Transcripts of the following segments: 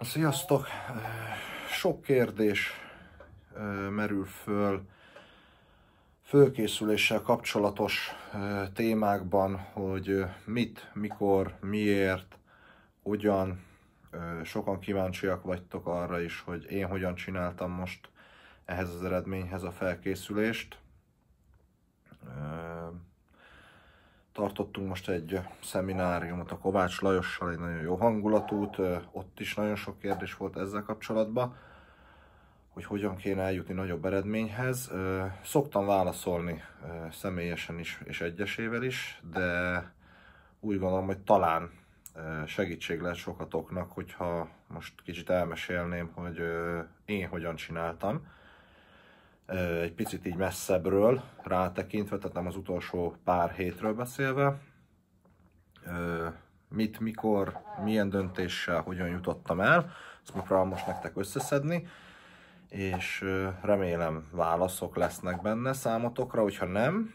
Sziasztok! Sok kérdés merül föl fölkészüléssel kapcsolatos témákban, hogy mit, mikor, miért, hogyan. Sokan kíváncsiak vagytok arra is, hogy én hogyan csináltam most ehhez az eredményhez a felkészülést tartottunk most egy szemináriumot a Kovács Lajossal, egy nagyon jó hangulatút, ott is nagyon sok kérdés volt ezzel kapcsolatban, hogy hogyan kéne eljutni nagyobb eredményhez. Szoktam válaszolni személyesen is és egyesével is, de úgy gondolom, hogy talán segítség lehet sokatoknak, hogyha most kicsit elmesélném, hogy én hogyan csináltam egy picit így messzebbről rátekintve, tehát nem az utolsó pár hétről beszélve, mit, mikor, milyen döntéssel, hogyan jutottam el, ezt megpróbálom most nektek összeszedni, és remélem válaszok lesznek benne számotokra, hogyha nem,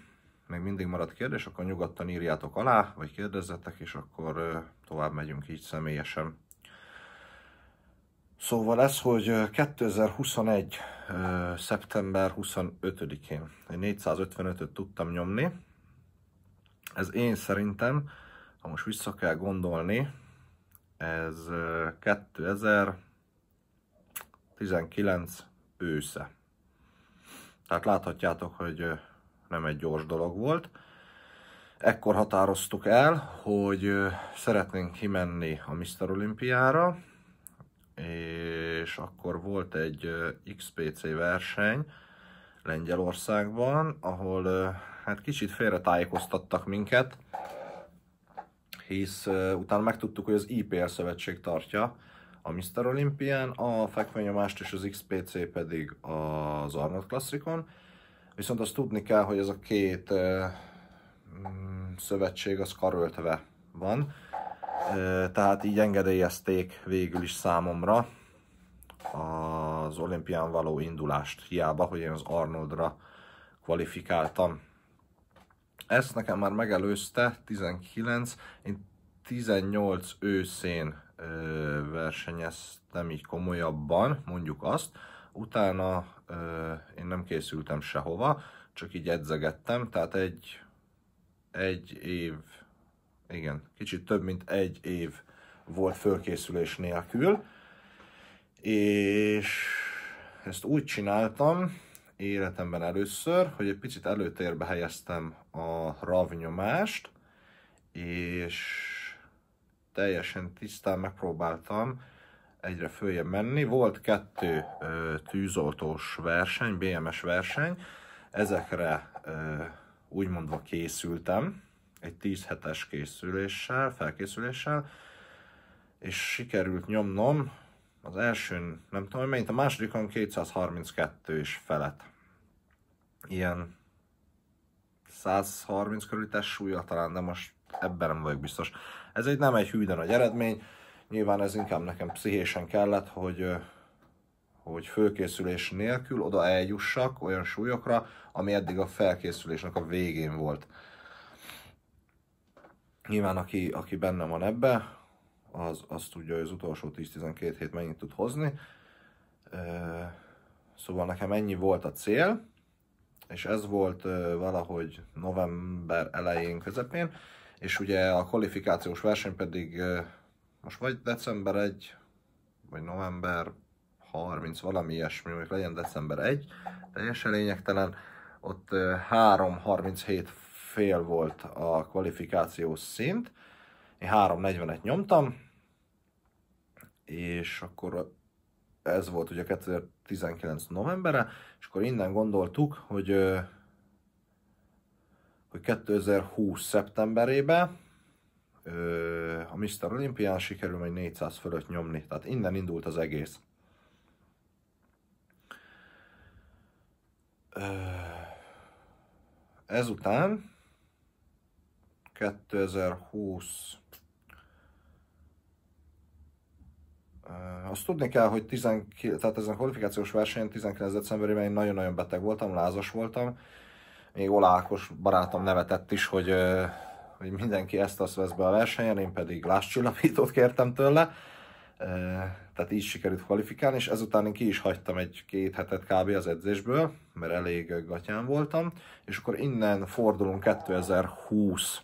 még mindig marad kérdés, akkor nyugodtan írjátok alá, vagy kérdezzetek, és akkor tovább megyünk így személyesen. Szóval ez, hogy 2021. szeptember 25-én 455-öt tudtam nyomni. Ez én szerintem, ha most vissza kell gondolni, ez 2019 ősze. Tehát láthatjátok, hogy nem egy gyors dolog volt. Ekkor határoztuk el, hogy szeretnénk kimenni a Mr. Olimpiára, és akkor volt egy XPC verseny Lengyelországban, ahol hát kicsit félretájékoztattak minket, hisz utána megtudtuk, hogy az IPL szövetség tartja a Mr. Olimpián, a fekvenyomást és az XPC pedig az Arnold Classicon, viszont azt tudni kell, hogy ez a két mm, szövetség az karöltve van, tehát így engedélyezték végül is számomra az olimpián való indulást, hiába, hogy én az Arnoldra kvalifikáltam. Ezt nekem már megelőzte 19, én 18 őszén versenyeztem így komolyabban, mondjuk azt, utána én nem készültem sehova, csak így edzegettem, tehát egy, egy év igen, kicsit több mint egy év volt fölkészülés nélkül, és ezt úgy csináltam életemben először, hogy egy picit előtérbe helyeztem a ravnyomást, és teljesen tisztán megpróbáltam egyre följebb menni. Volt kettő ö, tűzoltós verseny, BMS verseny, ezekre ö, úgymondva készültem, egy 10 hetes készüléssel, felkészüléssel, és sikerült nyomnom az elsőn, nem tudom, hogy mennyit, a másodikon 232 és felett. Ilyen 130 körüli súlya talán, de most ebben nem vagyok biztos. Ez egy nem egy hűden nagy eredmény, nyilván ez inkább nekem pszichésen kellett, hogy, hogy fölkészülés nélkül oda eljussak olyan súlyokra, ami eddig a felkészülésnek a végén volt. Nyilván aki, aki benne van ebbe, az, az tudja, hogy az utolsó 10-12 hét mennyit tud hozni. Szóval nekem ennyi volt a cél, és ez volt valahogy november elején, közepén, és ugye a kvalifikációs verseny pedig most vagy december 1, vagy november 30, valami ilyesmi, mondjuk legyen december 1, teljesen lényegtelen, ott 3.37 fél volt a kvalifikációs szint, én 3.40-et nyomtam, és akkor ez volt ugye 2019 novembere, és akkor innen gondoltuk, hogy, hogy 2020 szeptemberébe a Mr. Olympián sikerül majd 400 fölött nyomni, tehát innen indult az egész. Ezután 2020. Azt tudni kell, hogy 19, tehát ezen a kvalifikációs versenyen 19 decemberében én nagyon-nagyon beteg voltam, lázas voltam. Még Olákos barátom nevetett is, hogy, hogy mindenki ezt azt vesz be a versenyen, én pedig lázcsillapítót kértem tőle. Tehát így sikerült kvalifikálni, és ezután én ki is hagytam egy-két hetet kb. az edzésből, mert elég gatyán voltam, és akkor innen fordulunk 2020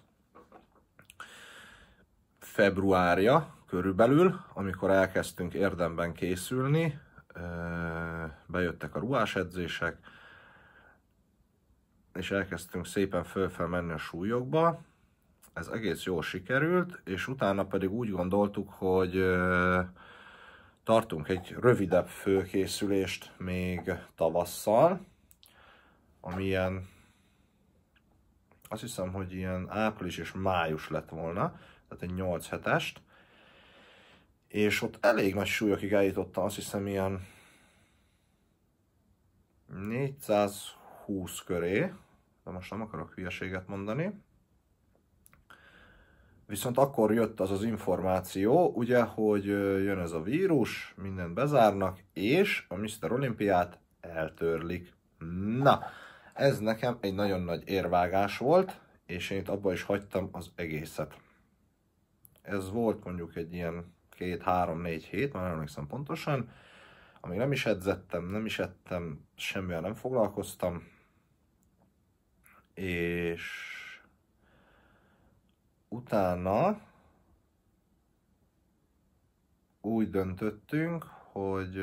februárja körülbelül, amikor elkezdtünk érdemben készülni, bejöttek a ruhás edzések, és elkezdtünk szépen fölfel menni a súlyokba. Ez egész jól sikerült, és utána pedig úgy gondoltuk, hogy tartunk egy rövidebb főkészülést még tavasszal, amilyen azt hiszem, hogy ilyen április és május lett volna, tehát egy 8 hetest, és ott elég nagy súlyokig eljutottam, azt hiszem ilyen 420 köré, de most nem akarok hülyeséget mondani. Viszont akkor jött az az információ, ugye, hogy jön ez a vírus, mindent bezárnak, és a Mr. Olimpiát eltörlik. Na, ez nekem egy nagyon nagy érvágás volt, és én itt abba is hagytam az egészet ez volt mondjuk egy ilyen két, három, négy hét, már nem emlékszem pontosan, amíg nem is edzettem, nem is ettem, semmilyen nem foglalkoztam, és utána úgy döntöttünk, hogy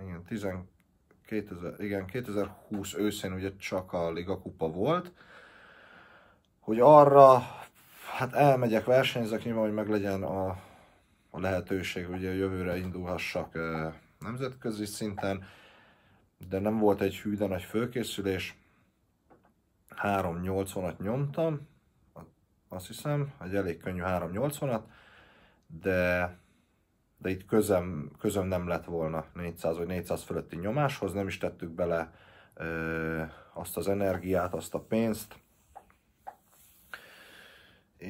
igen, 10, 2000, igen, 2020 őszén ugye csak a Liga Kupa volt, hogy arra, hát elmegyek, versenyzek nyilván, hogy meglegyen a, a lehetőség, hogy a jövőre indulhassak nemzetközi szinten, de nem volt egy hű, de nagy fölkészülés. 3.80-at nyomtam, azt hiszem, egy elég könnyű 3.80-at, de, de itt közöm, közöm nem lett volna 400 vagy 400 fölötti nyomáshoz, nem is tettük bele ö, azt az energiát, azt a pénzt,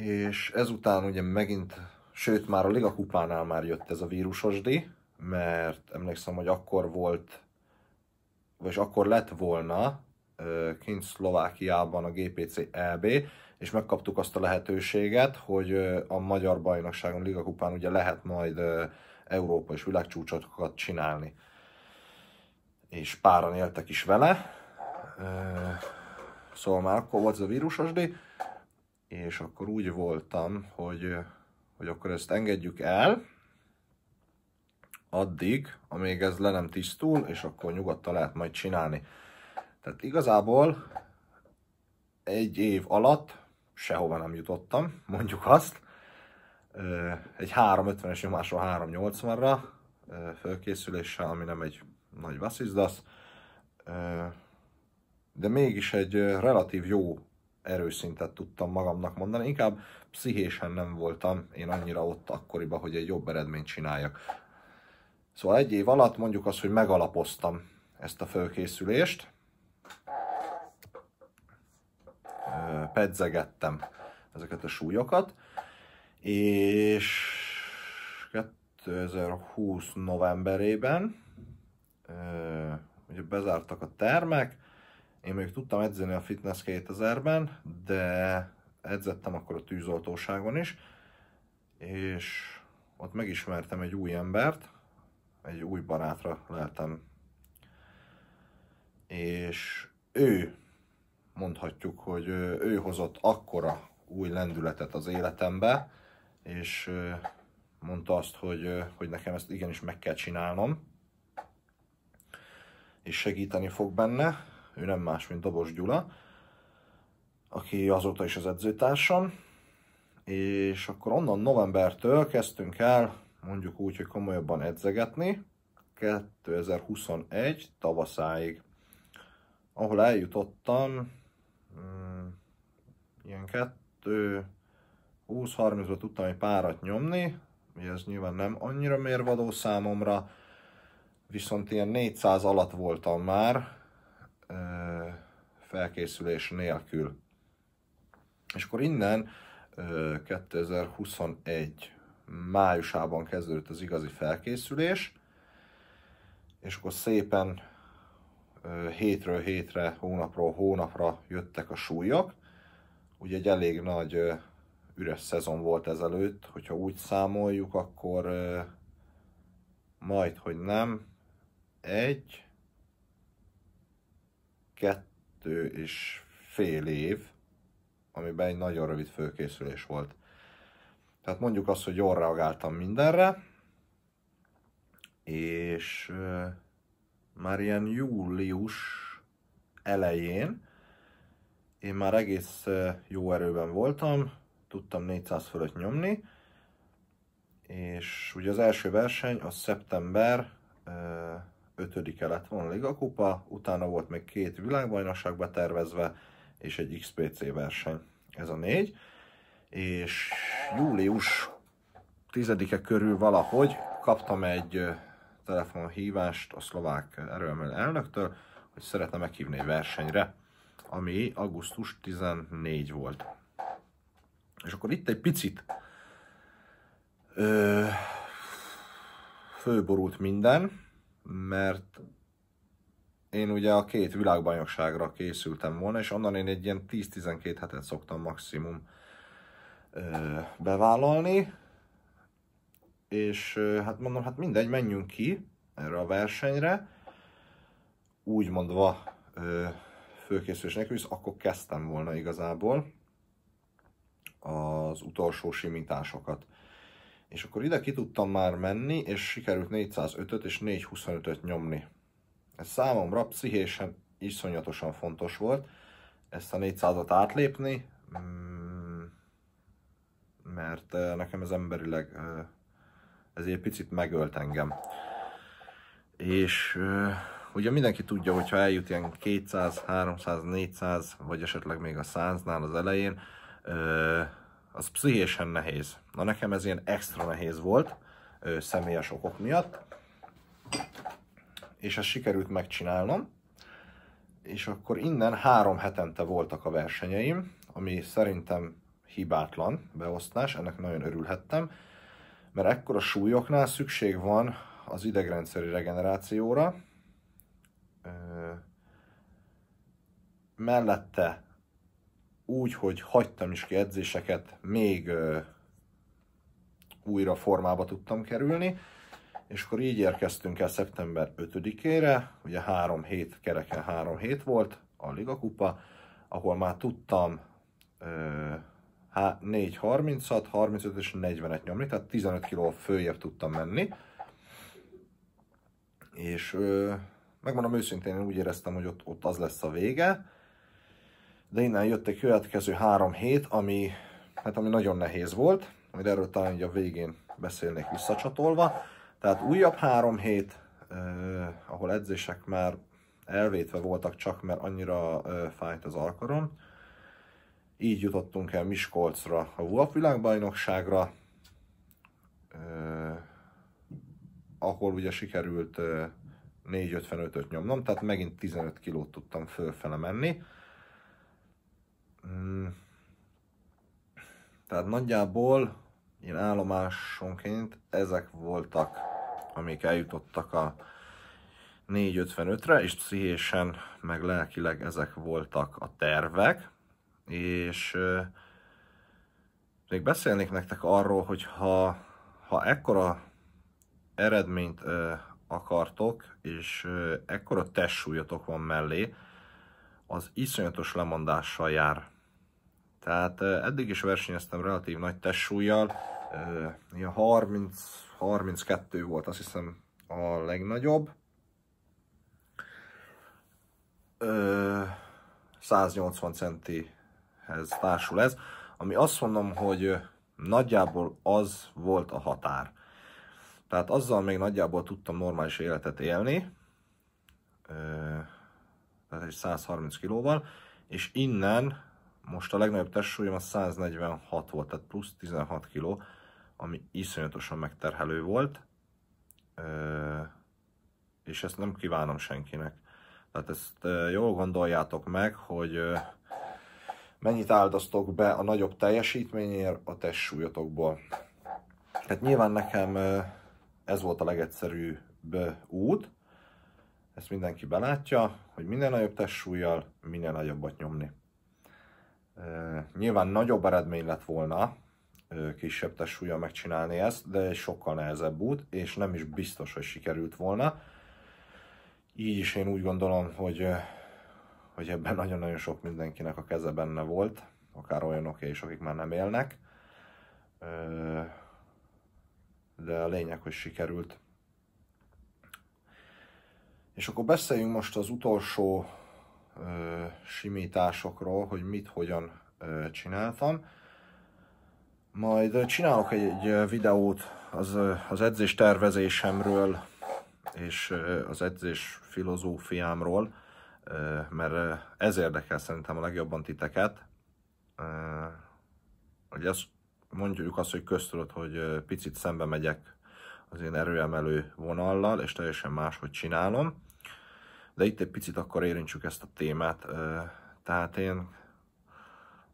és ezután ugye megint, sőt már a Liga kupánál már jött ez a vírusosdi, mert emlékszem, hogy akkor volt, vagy akkor lett volna kint Szlovákiában a GPC EB, és megkaptuk azt a lehetőséget, hogy a Magyar Bajnokságon Liga Kupán ugye lehet majd Európa és világcsúcsokat csinálni. És páran éltek is vele. Szóval már akkor volt ez a vírusosdi, és akkor úgy voltam, hogy, hogy akkor ezt engedjük el, addig, amíg ez le nem tisztul, és akkor nyugodtan lehet majd csinálni. Tehát igazából egy év alatt sehova nem jutottam, mondjuk azt. Egy 350-es nyomásról 380-ra fölkészüléssel, ami nem egy nagy vasszizdasz, de mégis egy relatív jó erős szintet tudtam magamnak mondani, inkább pszichésen nem voltam én annyira ott akkoriban, hogy egy jobb eredményt csináljak. Szóval egy év alatt mondjuk azt, hogy megalapoztam ezt a fölkészülést, pedzegettem ezeket a súlyokat, és 2020 novemberében ugye bezártak a termek, én még tudtam edzeni a Fitness 2000-ben, de edzettem akkor a tűzoltóságon is, és ott megismertem egy új embert, egy új barátra lehetem. És ő, mondhatjuk, hogy ő, ő hozott akkora új lendületet az életembe, és mondta azt, hogy, hogy nekem ezt igenis meg kell csinálnom, és segíteni fog benne, ő nem más, mint Dobos Gyula, aki azóta is az edzőtársam, és akkor onnan novembertől kezdtünk el, mondjuk úgy, hogy komolyabban edzegetni, 2021 tavaszáig, ahol eljutottam mm, ilyen 2 20 30 tudtam egy párat nyomni, és ez nyilván nem annyira mérvadó számomra, viszont ilyen 400 alatt voltam már, felkészülés nélkül. És akkor innen 2021 májusában kezdődött az igazi felkészülés, és akkor szépen hétről hétre, hónapról hónapra jöttek a súlyok. Ugye egy elég nagy üres szezon volt ezelőtt, hogyha úgy számoljuk, akkor majd, hogy nem, egy, kettő és fél év, amiben egy nagyon rövid főkészülés volt. Tehát mondjuk azt, hogy jól reagáltam mindenre, és már ilyen július elején én már egész jó erőben voltam, tudtam 400 fölött nyomni, és ugye az első verseny az szeptember ötödike lett volna a Liga Kupa, utána volt még két világbajnokság betervezve, és egy XPC verseny. Ez a négy. És július 10-e körül valahogy kaptam egy telefonhívást a szlovák erőemel elnöktől, hogy szeretne meghívni egy versenyre, ami augusztus 14 volt. És akkor itt egy picit ö, fölborult minden, mert én ugye a két világbajnokságra készültem volna, és onnan én egy ilyen 10-12 hetet szoktam maximum ö, bevállalni, és ö, hát mondom, hát mindegy, menjünk ki erre a versenyre, úgy ö, főkészülés nélkül, akkor kezdtem volna igazából az utolsó simításokat és akkor ide ki tudtam már menni, és sikerült 405-öt és 425-öt nyomni. Ez számomra pszichésen iszonyatosan fontos volt, ezt a 400-at átlépni, mm, mert eh, nekem ez emberileg, eh, ez egy picit megölt engem. És eh, ugye mindenki tudja, hogyha eljut ilyen 200, 300, 400, vagy esetleg még a 100-nál az elején, az pszichésen nehéz. Na nekem ez ilyen extra nehéz volt, ö, személyes okok miatt, és ezt sikerült megcsinálnom, és akkor innen három hetente voltak a versenyeim, ami szerintem hibátlan beosztás, ennek nagyon örülhettem, mert ekkor a súlyoknál szükség van az idegrendszeri regenerációra, mellette úgy, hogy hagytam is ki edzéseket, még ö, újra formába tudtam kerülni, és akkor így érkeztünk el szeptember 5-ére, ugye három hét, kereken három hét volt a Liga Kupa, ahol már tudtam ö, 4, 36, 35 és 40-et nyomni, tehát 15 kiló följebb tudtam menni. És ö, megmondom őszintén, én úgy éreztem, hogy ott, ott az lesz a vége, de innen jött egy következő három hét, ami, hát ami nagyon nehéz volt, majd erről talán a végén beszélnék visszacsatolva. Tehát újabb három hét, eh, ahol edzések már elvétve voltak csak, mert annyira eh, fájt az alkarom. Így jutottunk el Miskolcra, a UAP világbajnokságra, eh, ahol ugye sikerült eh, 4.55-öt nyomnom, tehát megint 15 kilót tudtam fölfele menni Mm. Tehát nagyjából én állomásonként ezek voltak, amik eljutottak a 4.55-re, és pszichésen, meg lelkileg ezek voltak a tervek, és még beszélnék nektek arról, hogy ha, ha ekkora eredményt akartok, és ekkora testsúlyotok van mellé, az iszonyatos lemondással jár tehát eddig is versenyeztem relatív nagy testsúlyjal, ilyen 30, 32 volt azt hiszem a legnagyobb. 180 centihez társul ez, ami azt mondom, hogy nagyjából az volt a határ. Tehát azzal még nagyjából tudtam normális életet élni, tehát egy 130 kilóval, és innen most a legnagyobb testsúlyom a 146 volt, tehát plusz 16 kg, ami iszonyatosan megterhelő volt, és ezt nem kívánom senkinek. Tehát ezt jól gondoljátok meg, hogy mennyit áldoztok be a nagyobb teljesítményért a testsúlyotokból. Tehát nyilván nekem ez volt a legegyszerűbb út, ezt mindenki belátja, hogy minél nagyobb testsúlyjal, minél nagyobbat nyomni. Nyilván nagyobb eredmény lett volna kisebb testsúlya megcsinálni ezt, de egy sokkal nehezebb út, és nem is biztos, hogy sikerült volna. Így is én úgy gondolom, hogy, hogy ebben nagyon-nagyon sok mindenkinek a keze benne volt, akár olyanok is, akik már nem élnek. De a lényeg, hogy sikerült. És akkor beszéljünk most az utolsó simításokról, hogy mit, hogyan csináltam. Majd csinálok egy, egy videót az, az edzés tervezésemről és az edzés filozófiámról, mert ez érdekel szerintem a legjobban titeket. Hogy ezt mondjuk azt, hogy köztudott, hogy picit szembe megyek az én erőemelő vonallal, és teljesen máshogy csinálom. De itt egy picit akkor érintsük ezt a témát. Tehát én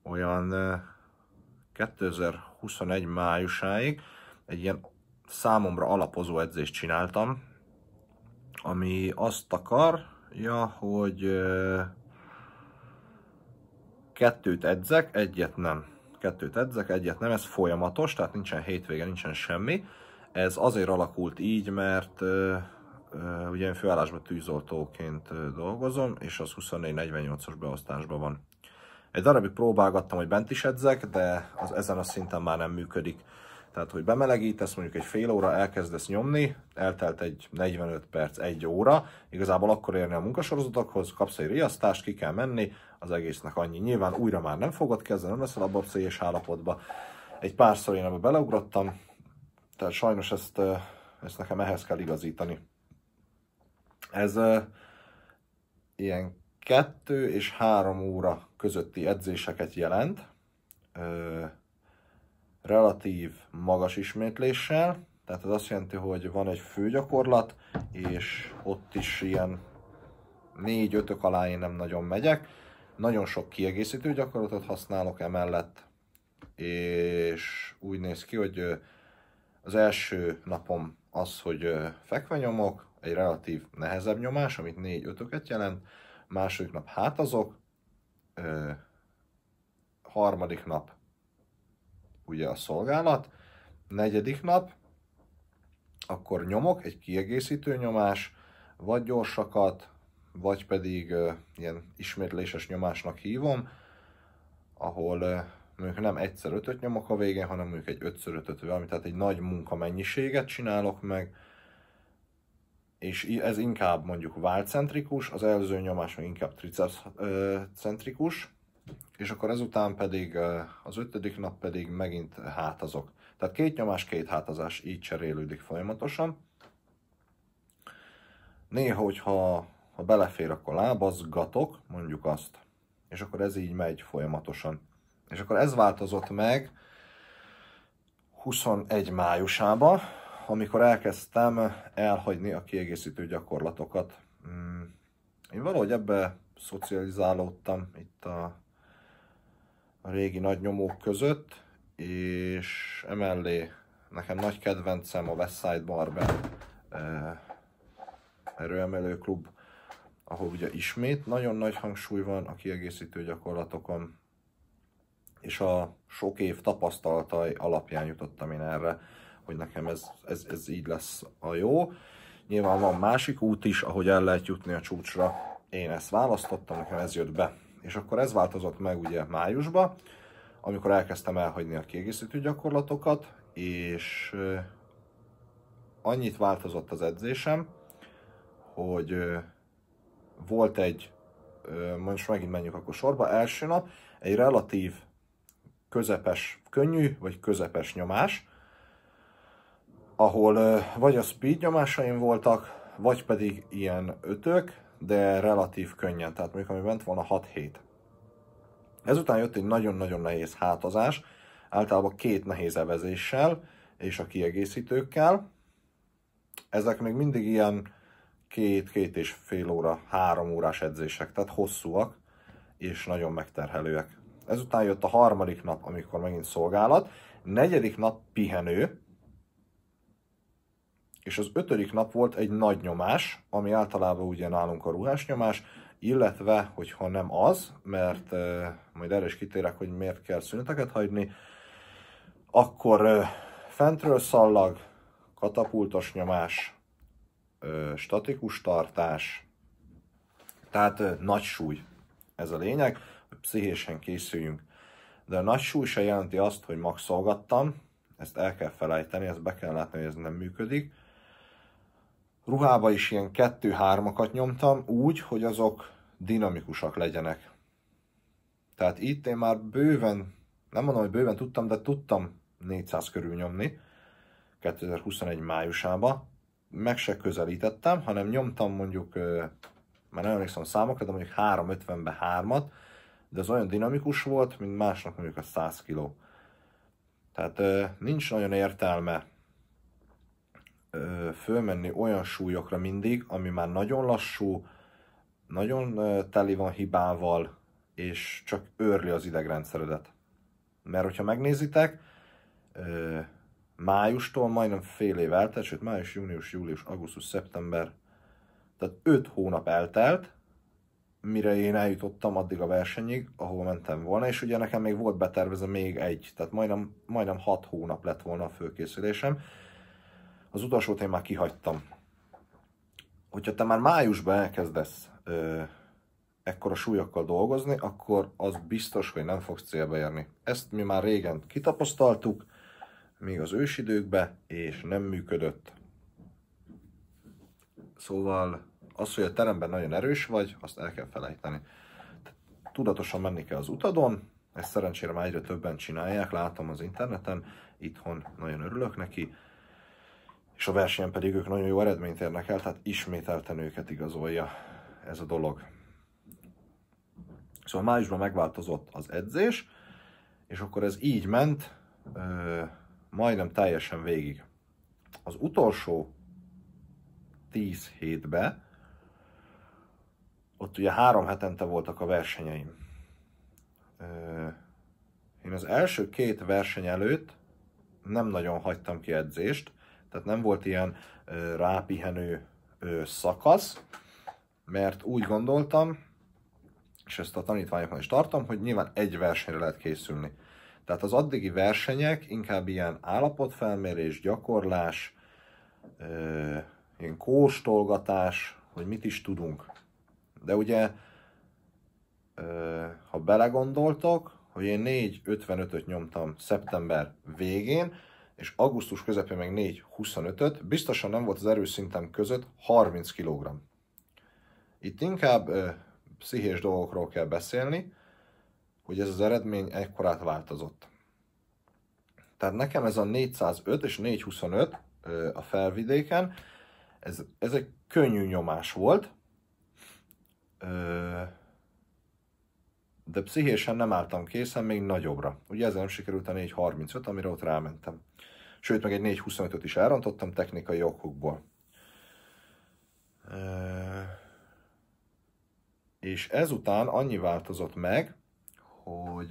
olyan 2021 májusáig egy ilyen számomra alapozó edzést csináltam, ami azt akarja, hogy kettőt edzek, egyet nem. Kettőt edzek, egyet nem, ez folyamatos, tehát nincsen hétvége, nincsen semmi. Ez azért alakult így, mert ugye én főállásban tűzoltóként dolgozom, és az 24-48-os beosztásban van. Egy darabig próbálgattam, hogy bent is edzek, de az ezen a szinten már nem működik. Tehát, hogy bemelegítesz, mondjuk egy fél óra elkezdesz nyomni, eltelt egy 45 perc, egy óra, igazából akkor érni a munkasorozatokhoz, kapsz egy riasztást, ki kell menni, az egésznek annyi. Nyilván újra már nem fogod kezdeni, nem leszel abban a pszichés állapotba. Egy párszor én ebbe beleugrottam, tehát sajnos ezt, ezt nekem ehhez kell igazítani. Ez uh, ilyen kettő és három óra közötti edzéseket jelent, uh, relatív magas ismétléssel, tehát ez azt jelenti, hogy van egy főgyakorlat, és ott is ilyen négy ötök alá én nem nagyon megyek. Nagyon sok kiegészítő gyakorlatot használok emellett, és úgy néz ki, hogy az első napom az, hogy fekvenyomok, egy relatív nehezebb nyomás, amit 4 5 jelent, második nap hátazok, ö, harmadik nap ugye a szolgálat, negyedik nap, akkor nyomok, egy kiegészítő nyomás, vagy gyorsakat, vagy pedig ö, ilyen ismétléses nyomásnak hívom, ahol ö, mondjuk nem egyszer ötöt nyomok a végén, hanem mondjuk egy ötször ötöt, tehát egy nagy munkamennyiséget csinálok meg, és ez inkább mondjuk válcentrikus, az előző nyomás meg inkább tricepscentrikus, és akkor ezután pedig az ötödik nap pedig megint hátazok. Tehát két nyomás, két hátazás így cserélődik folyamatosan. Néha, hogyha ha belefér, akkor lábazgatok, mondjuk azt, és akkor ez így megy folyamatosan. És akkor ez változott meg 21 májusában, amikor elkezdtem elhagyni a kiegészítő gyakorlatokat. Mm, én valahogy ebbe szocializálódtam itt a, a régi nagy nyomók között, és emellé nekem nagy kedvencem a Westside Barben e, erőemelő klub, ahol ugye ismét nagyon nagy hangsúly van a kiegészítő gyakorlatokon, és a sok év tapasztalatai alapján jutottam én erre hogy nekem ez, ez, ez így lesz a jó. Nyilván van másik út is, ahogy el lehet jutni a csúcsra. Én ezt választottam, nekem ez jött be. És akkor ez változott meg ugye májusba, amikor elkezdtem elhagyni a kiegészítő gyakorlatokat, és annyit változott az edzésem, hogy volt egy, most megint menjünk akkor sorba, első nap, egy relatív közepes könnyű, vagy közepes nyomás, ahol vagy a speed nyomásaim voltak, vagy pedig ilyen ötök, de relatív könnyen, tehát mondjuk ami van a 6-7. Ezután jött egy nagyon-nagyon nehéz hátazás, általában két nehéz evezéssel és a kiegészítőkkel. Ezek még mindig ilyen két-két és fél óra, három órás edzések, tehát hosszúak és nagyon megterhelőek. Ezután jött a harmadik nap, amikor megint szolgálat, negyedik nap pihenő, és az ötödik nap volt egy nagy nyomás, ami általában ugye nálunk a ruhás nyomás, illetve, hogyha nem az, mert majd erre is kitérek, hogy miért kell szüneteket hagyni, akkor fentről szallag, katapultos nyomás, statikus tartás, tehát nagy súly. Ez a lényeg, hogy pszichésen készüljünk. De a nagy súly se jelenti azt, hogy maxolgattam, ezt el kell felejteni, ezt be kell látni, hogy ez nem működik, ruhába is ilyen kettő-hármakat nyomtam úgy, hogy azok dinamikusak legyenek. Tehát itt én már bőven, nem mondom, hogy bőven tudtam, de tudtam 400 körül nyomni 2021 májusába. Meg se közelítettem, hanem nyomtam mondjuk, már nem emlékszem a számokra, de mondjuk 350-be 3-at, de az olyan dinamikus volt, mint másnak mondjuk a 100 kg. Tehát nincs nagyon értelme fölmenni olyan súlyokra mindig, ami már nagyon lassú, nagyon teli van hibával, és csak őrli az idegrendszeredet. Mert hogyha megnézitek, májustól majdnem fél év eltelt, sőt május, június, július, augusztus, szeptember, tehát 5 hónap eltelt, mire én eljutottam addig a versenyig, ahol mentem volna, és ugye nekem még volt betervezve még egy, tehát majdnem, majdnem 6 hónap lett volna a főkészülésem, az utolsót én már kihagytam. Hogyha te már májusban elkezdesz ö, ekkora súlyokkal dolgozni, akkor az biztos, hogy nem fogsz célba érni. Ezt mi már régen kitapasztaltuk, még az ősidőkben, és nem működött. Szóval az, hogy a teremben nagyon erős vagy, azt el kell felejteni. Tudatosan menni kell az utadon, ezt szerencsére már egyre többen csinálják, látom az interneten, itthon nagyon örülök neki, és a versenyen pedig ők nagyon jó eredményt érnek el, tehát ismételten őket igazolja ez a dolog. Szóval májusban megváltozott az edzés, és akkor ez így ment ö, majdnem teljesen végig. Az utolsó 10 hétbe, ott ugye három hetente voltak a versenyeim. Ö, én az első két verseny előtt nem nagyon hagytam ki edzést, tehát nem volt ilyen rápihenő szakasz, mert úgy gondoltam, és ezt a tanítványokon is tartom, hogy nyilván egy versenyre lehet készülni. Tehát az addigi versenyek inkább ilyen állapotfelmérés, gyakorlás, ilyen kóstolgatás, hogy mit is tudunk. De ugye, ha belegondoltok, hogy én 4.55-öt nyomtam szeptember végén, és augusztus közepén még 4.25-öt, biztosan nem volt az erőszintem között 30 kg. Itt inkább ö, pszichés dolgokról kell beszélni, hogy ez az eredmény ekkorát változott. Tehát nekem ez a 405 és 425 ö, a felvidéken, ez, ez egy könnyű nyomás volt, ö, de pszichésen nem álltam készen még nagyobbra. Ugye ezzel nem sikerült a 4.35, amire ott rámentem. Sőt, meg egy 4.25-öt is elrontottam technikai okokból. És ezután annyi változott meg, hogy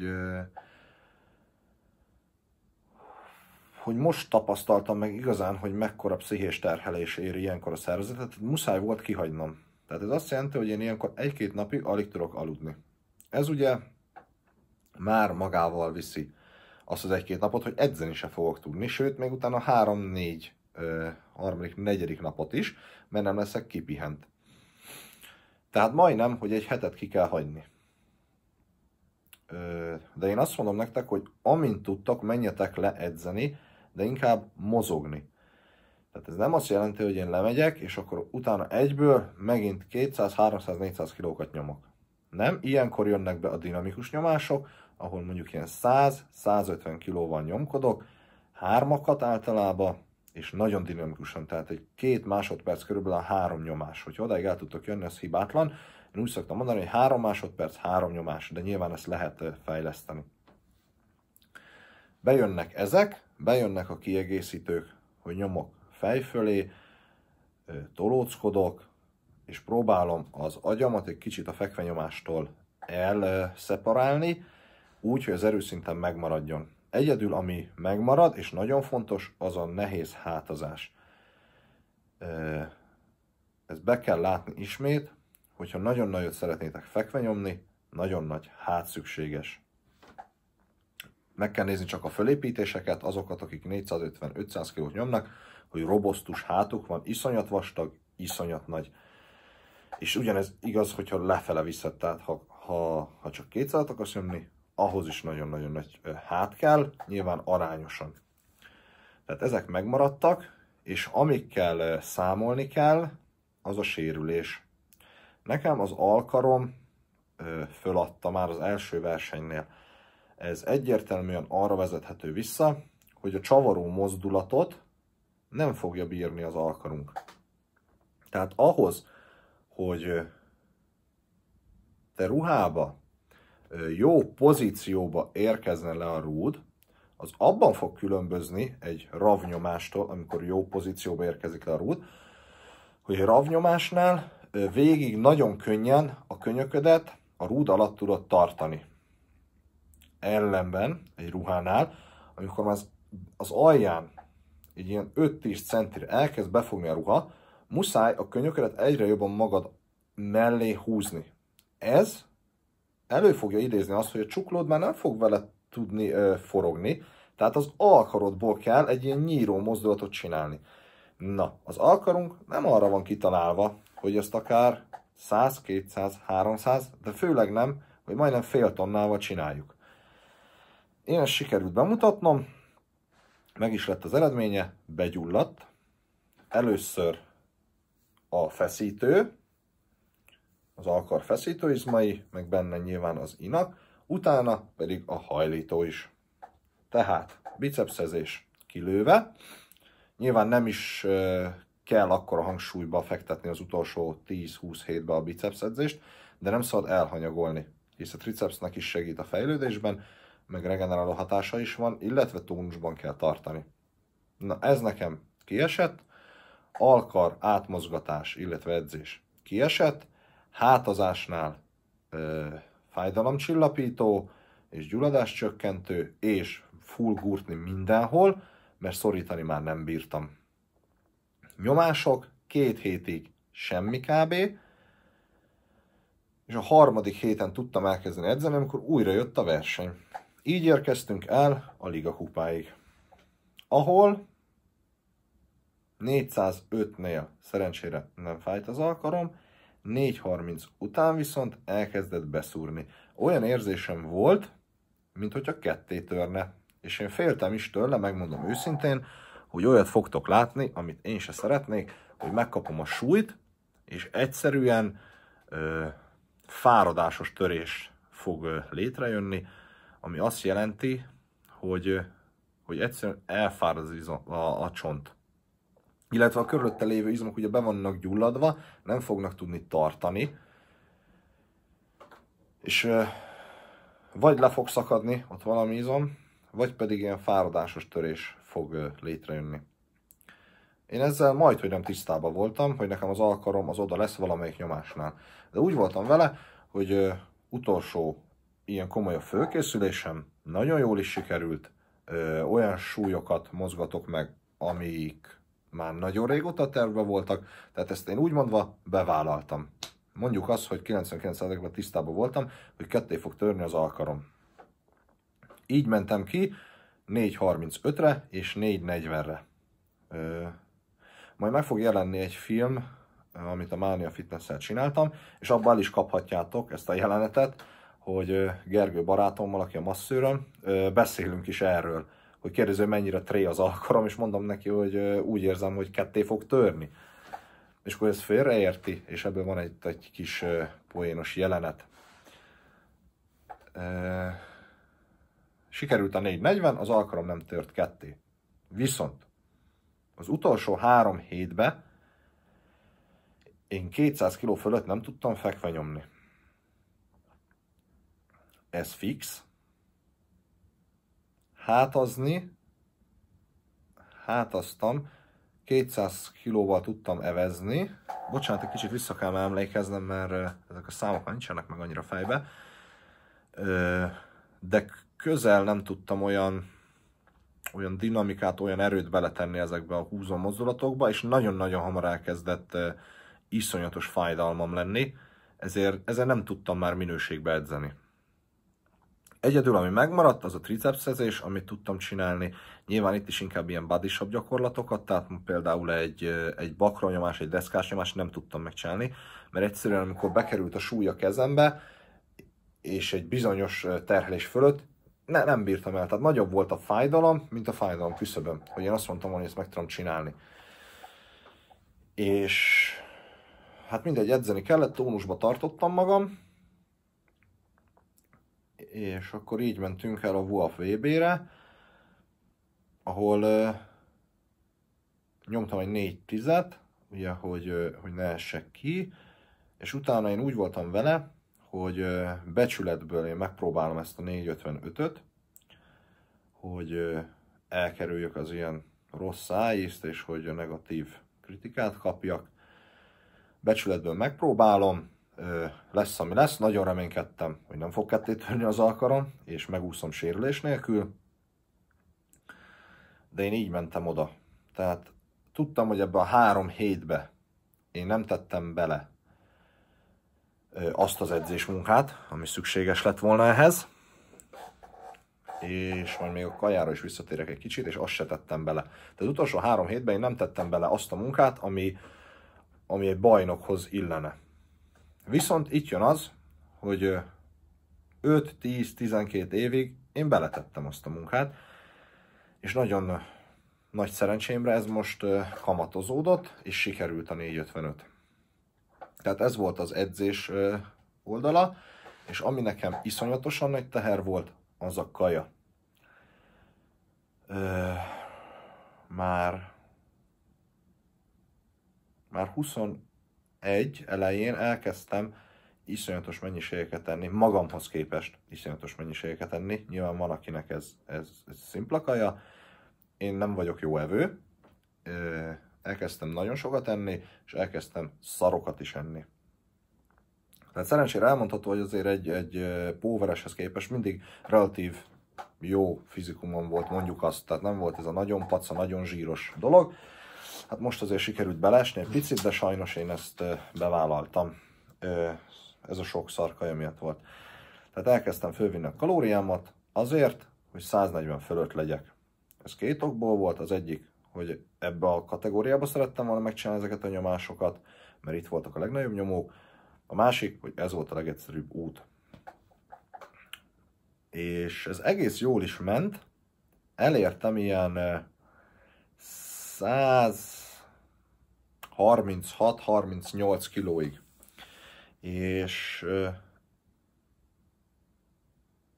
hogy most tapasztaltam meg igazán, hogy mekkora pszichés terhelés éri ilyenkor a szervezetet, muszáj volt kihagynom. Tehát ez azt jelenti, hogy én ilyenkor egy-két napig alig tudok aludni. Ez ugye már magával viszi azt az egy-két napot, hogy edzeni se fogok tudni, sőt, még utána három-négy, harmadik, negyedik napot is, mert nem leszek kipihent. Tehát majdnem, hogy egy hetet ki kell hagyni. De én azt mondom nektek, hogy amint tudtak, menjetek le edzeni, de inkább mozogni. Tehát ez nem azt jelenti, hogy én lemegyek, és akkor utána egyből megint 200, 300, 400 kilókat nyomok. Nem, ilyenkor jönnek be a dinamikus nyomások, ahol mondjuk ilyen 100-150 kilóval nyomkodok, hármakat általában, és nagyon dinamikusan, tehát egy két másodperc körülbelül a három nyomás. Hogyha odáig el tudtok jönni, az hibátlan. Én úgy szoktam mondani, hogy három másodperc, három nyomás, de nyilván ezt lehet fejleszteni. Bejönnek ezek, bejönnek a kiegészítők, hogy nyomok fej fölé, tolóckodok, és próbálom az agyamat egy kicsit a fekvenyomástól elszeparálni, úgy, hogy az erőszinten megmaradjon. Egyedül, ami megmarad, és nagyon fontos, az a nehéz hátazás. Ezt be kell látni ismét, hogyha nagyon nagyot szeretnétek fekvenyomni, nagyon nagy hát szükséges. Meg kell nézni csak a fölépítéseket, azokat, akik 450-500 kg nyomnak, hogy robosztus hátuk van, iszonyat vastag, iszonyat nagy. És ugyanez igaz, hogyha lefele visszett, tehát ha, ha, ha csak kétszer akarsz nyomni, ahhoz is nagyon-nagyon nagy hát kell, nyilván arányosan. Tehát ezek megmaradtak, és amikkel számolni kell, az a sérülés. Nekem az alkarom föladta már az első versenynél. Ez egyértelműen arra vezethető vissza, hogy a csavaró mozdulatot nem fogja bírni az alkarunk. Tehát ahhoz, hogy te ruhába jó pozícióba érkezne le a rúd, az abban fog különbözni egy ravnyomástól, amikor jó pozícióba érkezik le a rúd, hogy a ravnyomásnál végig nagyon könnyen a könyöködet a rúd alatt tudod tartani. Ellenben egy ruhánál, amikor az, az alján egy ilyen 5-10 centire elkezd befogni a ruha, muszáj a könyöködet egyre jobban magad mellé húzni. Ez elő fogja idézni azt, hogy a csuklód már nem fog vele tudni ö, forogni, tehát az alkarodból kell egy ilyen nyíró mozdulatot csinálni. Na, az alkarunk nem arra van kitalálva, hogy azt akár 100, 200, 300, de főleg nem, hogy majdnem fél tonnával csináljuk. Én ezt sikerült bemutatnom, meg is lett az eredménye, begyulladt. Először a feszítő, az alkar feszítőizmai, meg benne nyilván az ina, utána pedig a hajlító is. Tehát bicepszezés kilőve, nyilván nem is kell akkor a hangsúlyba fektetni az utolsó 10-20 hétbe a bicepszedzést, de nem szabad elhanyagolni, hisz a tricepsnek is segít a fejlődésben, meg regeneráló hatása is van, illetve tónusban kell tartani. Na ez nekem kiesett, alkar, átmozgatás, illetve edzés kiesett, hátazásnál ö, fájdalomcsillapító és gyulladáscsökkentő, és full gurtni mindenhol, mert szorítani már nem bírtam. Nyomások két hétig semmi kb. És a harmadik héten tudtam elkezdeni edzeni, amikor újra jött a verseny. Így érkeztünk el a Liga kupáig, ahol 405-nél szerencsére nem fájt az alkalom, 4.30 után viszont elkezdett beszúrni. Olyan érzésem volt, mint hogyha ketté törne. És én féltem is tőle, megmondom őszintén, hogy olyat fogtok látni, amit én se szeretnék, hogy megkapom a súlyt, és egyszerűen ö, fáradásos törés fog ö, létrejönni, ami azt jelenti, hogy, ö, hogy egyszerűen elfárad a, a, a csont illetve a körülötte lévő izmok ugye be vannak gyulladva, nem fognak tudni tartani, és vagy le fog szakadni ott valami izom, vagy pedig ilyen fáradásos törés fog létrejönni. Én ezzel majd, hogy nem tisztában voltam, hogy nekem az alkarom az oda lesz valamelyik nyomásnál. De úgy voltam vele, hogy utolsó ilyen komoly a fölkészülésem, nagyon jól is sikerült, olyan súlyokat mozgatok meg, amik már nagyon régóta tervben voltak, tehát ezt én mondva bevállaltam. Mondjuk azt, hogy 99%-ban tisztában voltam, hogy ketté fog törni az alkarom. Így mentem ki 4.35-re és 4.40-re. Majd meg fog jelenni egy film, amit a Mánia fitness csináltam, és abban is kaphatjátok ezt a jelenetet, hogy Gergő barátommal, aki a masszőröm, beszélünk is erről hogy kérdező, mennyire tré az alkalom, és mondom neki, hogy úgy érzem, hogy ketté fog törni. És akkor ez félreérti, és ebből van egy, egy kis poénos jelenet. Sikerült a 440, az alkalom nem tört ketté. Viszont az utolsó három hétbe én 200 kg fölött nem tudtam fekve nyomni. Ez fix, hátazni, hátaztam, 200 kilóval tudtam evezni. Bocsánat, egy kicsit vissza kell emlékeznem, mert ezek a számok nincsenek meg annyira fejbe. De közel nem tudtam olyan, olyan dinamikát, olyan erőt beletenni ezekbe a húzó mozdulatokba, és nagyon-nagyon hamar elkezdett iszonyatos fájdalmam lenni, ezért, ezzel nem tudtam már minőségbe edzeni. Egyedül, ami megmaradt, az a tricepszezés, amit tudtam csinálni. Nyilván itt is inkább ilyen badisabb gyakorlatokat, tehát például egy, egy bakronyomás, egy nyomás nem tudtam megcsinálni, mert egyszerűen amikor bekerült a súly a kezembe, és egy bizonyos terhelés fölött, ne, nem bírtam el. Tehát nagyobb volt a fájdalom, mint a fájdalom küszöböm, hogy én azt mondtam, hogy ezt meg tudom csinálni. És hát mindegy, edzeni kellett, tónusba tartottam magam, és akkor így mentünk el a WAF VB-re, ahol nyomtam egy négy tizet, ugye, hogy, hogy ne essek ki, és utána én úgy voltam vele, hogy becsületből én megpróbálom ezt a 455-öt, hogy elkerüljük elkerüljök az ilyen rossz szájízt, és hogy a negatív kritikát kapjak. Becsületből megpróbálom, lesz, ami lesz. Nagyon reménykedtem, hogy nem fog ketté törni az alkarom, és megúszom sérülés nélkül. De én így mentem oda. Tehát tudtam, hogy ebbe a három hétbe én nem tettem bele azt az edzés munkát, ami szükséges lett volna ehhez. És majd még a kajára is visszatérek egy kicsit, és azt se tettem bele. De az utolsó három hétben én nem tettem bele azt a munkát, ami, ami egy bajnokhoz illene Viszont itt jön az, hogy 5-10-12 évig én beletettem azt a munkát, és nagyon nagy szerencsémre ez most kamatozódott, és sikerült a 455. Tehát ez volt az edzés oldala, és ami nekem iszonyatosan nagy teher volt, az a kaja. Ö, már már 20 egy elején elkezdtem iszonyatos mennyiségeket tenni, magamhoz képest iszonyatos mennyiségeket tenni. Nyilván van, akinek ez, ez, ez szimpla kaja. Én nem vagyok jó evő, elkezdtem nagyon sokat enni, és elkezdtem szarokat is enni. Tehát szerencsére elmondható, hogy azért egy, egy póvereshez képest mindig relatív jó fizikumon volt, mondjuk azt, tehát nem volt ez a nagyon paca, nagyon zsíros dolog, Hát most azért sikerült belesni egy picit, de sajnos én ezt bevállaltam. Ez a sok szarkaja miatt volt. Tehát elkezdtem fölvinni a kalóriámat azért, hogy 140 fölött legyek. Ez két okból volt, az egyik, hogy ebbe a kategóriába szerettem volna megcsinálni ezeket a nyomásokat, mert itt voltak a legnagyobb nyomók. A másik, hogy ez volt a legegyszerűbb út. És ez egész jól is ment. Elértem ilyen 100 36-38 kilóig. És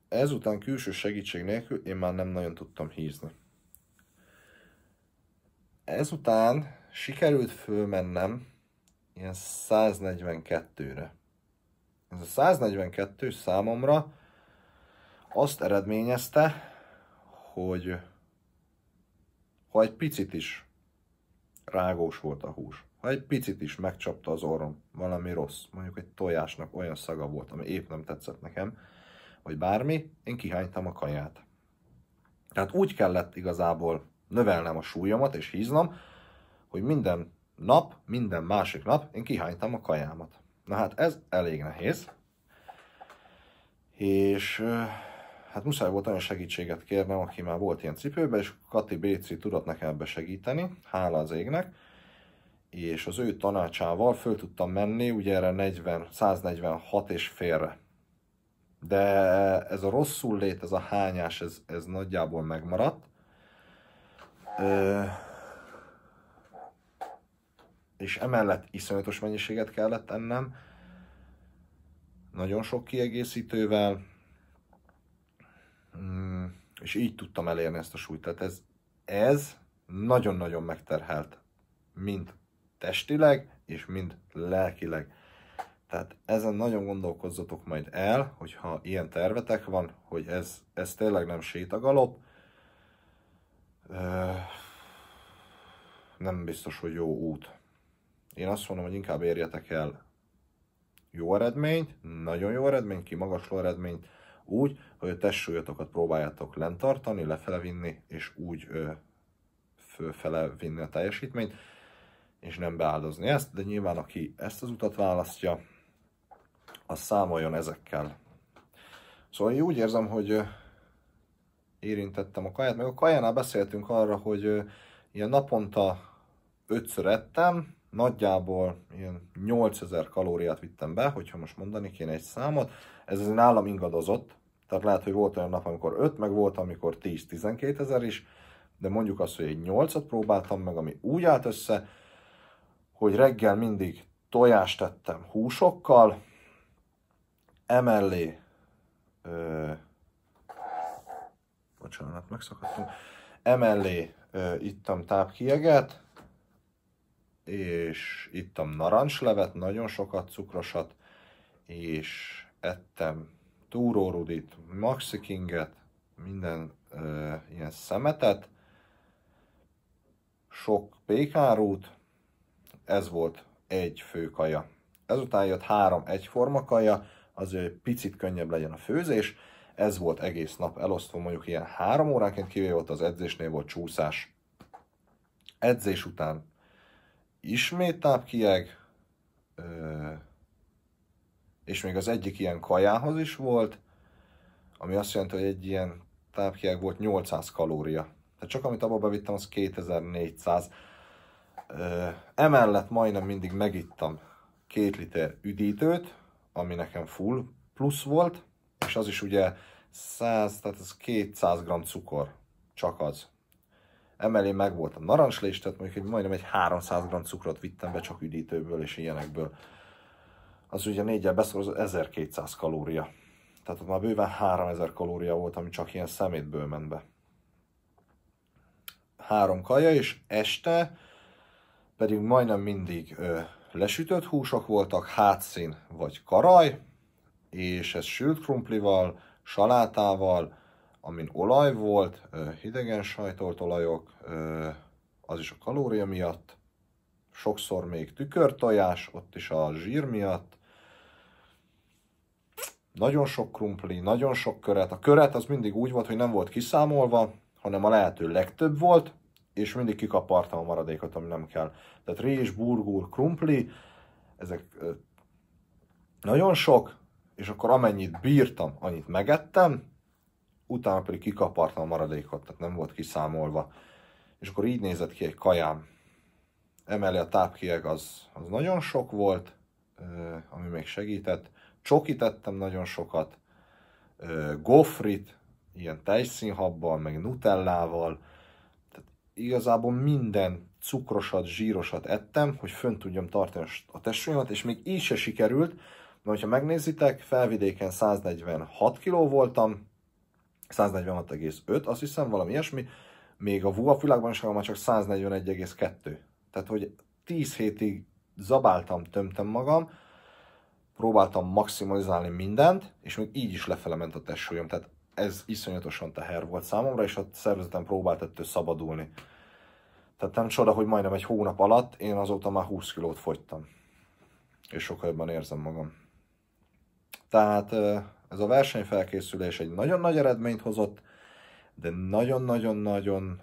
ezután külső segítség nélkül én már nem nagyon tudtam hízni. Ezután sikerült fölmennem ilyen 142-re. Ez a 142 számomra azt eredményezte, hogy ha egy picit is rágós volt a hús, ha egy picit is megcsapta az orrom valami rossz, mondjuk egy tojásnak olyan szaga volt, ami épp nem tetszett nekem, vagy bármi, én kihánytam a kaját. Tehát úgy kellett igazából növelnem a súlyomat és híznom, hogy minden nap, minden másik nap én kihánytam a kajámat. Na hát ez elég nehéz, és hát muszáj volt olyan segítséget kérnem, aki már volt ilyen cipőben, és Kati Béci tudott nekem ebbe segíteni, hála az égnek, és az ő tanácsával föl tudtam menni, ugye erre 40, 146 és félre. De ez a rosszul lét, ez a hányás, ez, ez nagyjából megmaradt. Ö, és emellett iszonyatos mennyiséget kellett ennem, nagyon sok kiegészítővel, mm, és így tudtam elérni ezt a súlyt. Tehát ez, ez nagyon-nagyon megterhelt, mint testileg, és mind lelkileg. Tehát ezen nagyon gondolkozzatok majd el, hogyha ilyen tervetek van, hogy ez, ez tényleg nem sétagalop. Nem biztos, hogy jó út. Én azt mondom, hogy inkább érjetek el jó eredményt, nagyon jó eredményt, kimagasló eredményt, úgy, hogy a testsúlyotokat próbáljátok lentartani, lefele vinni, és úgy ö, fölfele vinni a teljesítményt, és nem beáldozni ezt, de nyilván aki ezt az utat választja, az számoljon ezekkel. Szóval én úgy érzem, hogy érintettem a kaját, meg a kajánál beszéltünk arra, hogy ilyen naponta ötször ettem, nagyjából ilyen 8000 kalóriát vittem be, hogyha most mondani kéne egy számot, ez az nálam ingadozott, tehát lehet, hogy volt olyan nap, amikor 5, meg volt, amikor 10-12 ezer is, de mondjuk azt, hogy egy 8-at próbáltam meg, ami úgy állt össze, hogy reggel mindig tojást tettem húsokkal, emellé, ö, bocsánat, megszakadtunk, emellé ö, ittam tápkieget, és ittam narancslevet, nagyon sokat cukrosat, és ettem túrórudit, maxikinget, minden ö, ilyen szemetet, sok pékárút, ez volt egy fő kaja. Ezután jött három egyforma kaja, azért hogy picit könnyebb legyen a főzés, ez volt egész nap elosztva, mondjuk ilyen három óránként kivéve volt az edzésnél volt csúszás. Edzés után ismét tápkieg, és még az egyik ilyen kajához is volt, ami azt jelenti, hogy egy ilyen tápkieg volt 800 kalória. Tehát csak amit abba bevittem, az 2400. Emellett majdnem mindig megittam két liter üdítőt, ami nekem full plusz volt, és az is ugye 100, tehát ez 200 g cukor, csak az. Emellé meg volt a narancslés, tehát mondjuk hogy majdnem egy 300 g cukrot vittem be csak üdítőből és ilyenekből. Az ugye négyel beszorozó 1200 kalória. Tehát ott már bőven 3000 kalória volt, ami csak ilyen szemétből ment be. Három kaja, és este pedig majdnem mindig ö, lesütött húsok voltak, hátszín vagy karaj, és ez sült krumplival, salátával, amin olaj volt, ö, hidegen sajtolt olajok, ö, az is a kalória miatt, sokszor még tükörtojás, ott is a zsír miatt, nagyon sok krumpli, nagyon sok köret. A köret az mindig úgy volt, hogy nem volt kiszámolva, hanem a lehető legtöbb volt, és mindig kikapartam a maradékot, ami nem kell. Tehát rés, burgur, krumpli, ezek nagyon sok, és akkor amennyit bírtam, annyit megettem, utána pedig kikapartam a maradékot, tehát nem volt kiszámolva. És akkor így nézett ki egy kajám. Emellé a tápkieg az, az nagyon sok volt, ami még segített. Csokit ettem nagyon sokat, gofrit, ilyen tejszínhabbal, meg nutellával, igazából minden cukrosat, zsírosat ettem, hogy fönn tudjam tartani a testsúlyomat, és még így se sikerült, mert ha megnézitek, felvidéken 146 kg voltam, 146,5, azt hiszem valami ilyesmi, még a VUAP világbajnokságon már csak 141,2. Tehát, hogy 10 hétig zabáltam, tömtem magam, próbáltam maximalizálni mindent, és még így is lefele ment a testsúlyom. Tehát ez iszonyatosan teher volt számomra, és a szervezetem próbált ettől szabadulni. Tehát nem csoda, hogy majdnem egy hónap alatt én azóta már 20 kilót fogytam. És sokkal jobban érzem magam. Tehát ez a versenyfelkészülés egy nagyon nagy eredményt hozott, de nagyon-nagyon-nagyon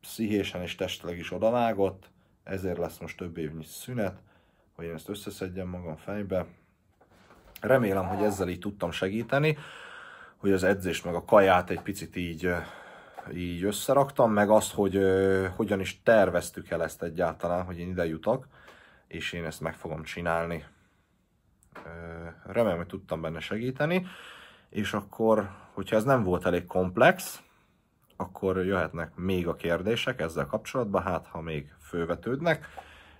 pszichésen és testileg is odavágott, ezért lesz most több évnyi szünet, hogy én ezt összeszedjem magam fejbe. Remélem, hogy ezzel így tudtam segíteni, hogy az edzést meg a kaját egy picit így így összeraktam, meg azt, hogy hogyan is terveztük el ezt egyáltalán, hogy én ide jutok, és én ezt meg fogom csinálni. remélem, hogy tudtam benne segíteni, és akkor, hogyha ez nem volt elég komplex, akkor jöhetnek még a kérdések ezzel kapcsolatban, hát ha még fővetődnek,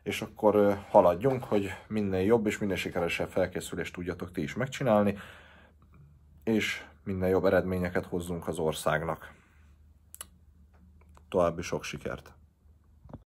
és akkor haladjunk, hogy minél jobb és minél sikeresebb felkészülést tudjatok ti is megcsinálni, és minél jobb eredményeket hozzunk az országnak. تو آب شوکشی کرد